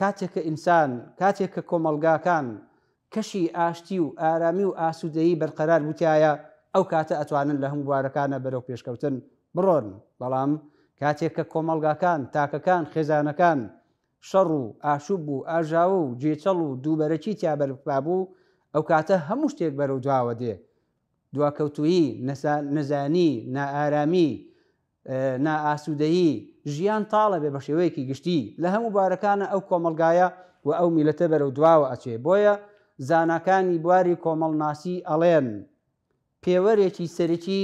کاتێک کە ئینسان کاتێک کە کۆمەلگاکان کەشی ئاشتی و ئارامی و ئاسوودەیی بەرقەرار وتایە ئەو کاتە ئەتوانن لە هەمووارەکانە بەرەو پێشکەوتن بڕۆن بەڵام کاتێک کە کۆمەلگاکان تاکەکان خێزانەکان شەڕ و ئاشوب و ئاژاو و جێچەڵ و دووبەرەکی تیابەرپابوو ئەو کاتە هەموو شتێک بەرەو دواوە دێ دواکەوتویی نەزانی نائارامی نائسوودایی ژیان تاڵە بێ بە شێوەیەکی گشتی لە هەموو بارەکانە ئەو کۆمەلگایە و ئەو میلەتە بەرەو دواوە ئەچێ بۆیە زانکانی بواری کۆمەڵناسی ئەڵێن پێوەرێکی سەرەکی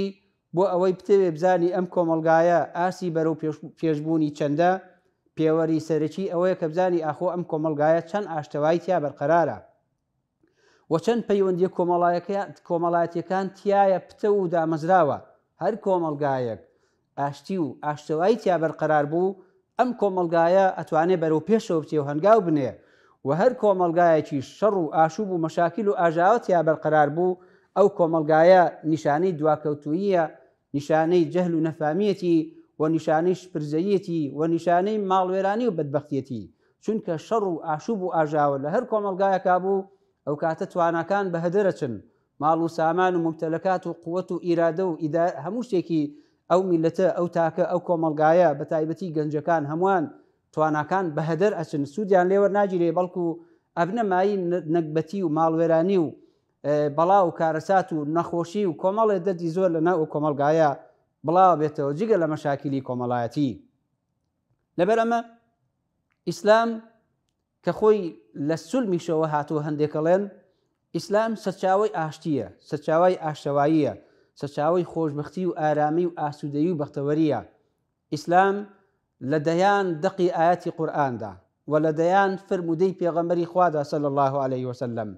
بۆ ئەوەی بتەوێ بزانی ئەم کۆمەلگایە ئاسی بەرەو پێشبوونی چەندە پێوەری سەرەکی ئەوەیە کە بزانی ئاخۆ ئەم کۆمەلگایە چەند ئاشتەوای تیا بەرقەرارە وە چەند پەیوەندی کۆمەڵایەکە کۆمەڵایەتەکان تایە پتە و دامەزراوە هەر کۆمەلگایەک ئاشتی و ئاشتەوایی تیا بەرقەرار بوو ئەم کۆمەلگایە ئەتوانێ بەرەو پێشەوە بچێ و هەنگاو بنێ و هەر کۆمەلگایەکی شەڕ و ئاشوب و مەشاکیل و ئاژاوە تیا بەرقەرار بوو ئەو کۆمەلگایە نیشانەی دواکەوتویە نیشانەی جەهل و نەفامیەتی و نیشانەی شپرزەیەتی و نیشانەی ماڵوێرانی و بەدبختیەتی چونکە شەڕ و ئاشوب و ئاژاوە لە هەر کۆمەلگایەکا بوو ئەو کاتە توانەکان بەهدەرەچن ماڵ و سامان و مبتەلکات و قووەت و ئیرادە و هەموو شتێکی ئەو میلەتە ئەو تاکە ئەو کۆمەلگایە بە تایبەتی گەنجەکان هەمووان تواناکان بە هەدەر ئەچن سوودیان لێوە ناگیرێ بەڵکو ئەبنەمایی نەکبەتی و ماڵوێرانی و بەڵا و کارەسات و نەخۆشی و کۆمەڵێ دەدی زۆر لە ناو کۆمەلگایە بڵاو بێتەوە جگە لە مەشاکیلی کۆمەڵایەتی لەبەر ئەمە ئیسلام کە خۆی لە سولمیشەوە هاتووە هەندێکەڵێن ئیسلام سەرچاوی ئاشتیە سەرچاوی ئاشتەواییە سەرچاوی خۆشببختی و ئارامی و ئاسوودەی و بەختەوەریە ئیسلام لە دەیان دقی ئاەتی قورآاندا و لە دەیان فرمودەی پێغەمەری خوادا سەل الله عليه وسلم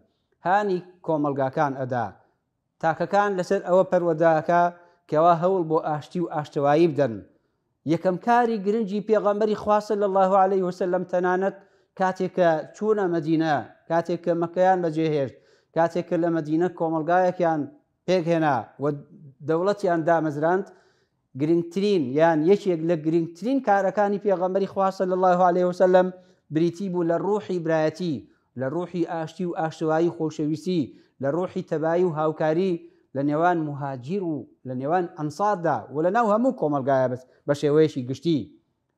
هانی کۆمەلگاکان ئەدا تاکەکان لەسەر ئەوە پەروەداکە کەوا هەوڵ بۆ ئاشتی و ئاشتەوایی بدەن یەکەم کاری گرنگی پێغەمبەری خواسە لە الله عليه وسلم تەنانەت کاتێکە چوونە مدینە کاتێک کە مەکەیان بەجێهێشت کاتێک کە لە مدینە کۆمەلگایەکیان پێکهێنا دەوڵەتیان دامەزراند گرنگترین یان یەکێک لە گرنگترین کارەکانی پێغەمبەری خواسە لە الله عليه وسلم بریتی بوو لە ڕوحی برایەتی لە ڕوحی ئاشتی و ئاشتوایی خۆشەویستی لە ڕوحی تەبایی و هاوکاری لە نێوان مهاجیر و لە نێوان ئەنساددا و لە ناو هەموو کۆمەلگایە بەس بە شێوەیەشی گشتی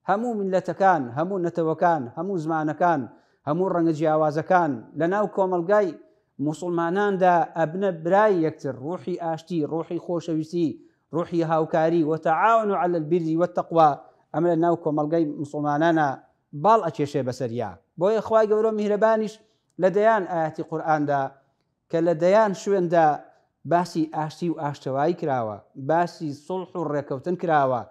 هەموو منلەتەکان هەموو نەتەوەکان هەموو زمانەکان هەموو ڕەنگە جیاوازەکان لە ناو کۆمەلگای مسلماناندا ئەبنە برای یەکتر ڕۆحی ئاشتی ڕۆحی خۆشەویستی ڕۆحی هاوکاری وتەعاون و على البیری وەتەقوا ئەمە لە ناو کۆمەلگەی مسلمانانە باڵ ئەچێشێ بەسەریا بۆیە خخوای گەورۆ میهرەبانیش لە دەیان ئاەتی قورآاندا کە لە دەیان شوێندا باسی ئاشتی و ئاشتەوایی کراوە باسی سڵح و ڕێکەوتن کراوە.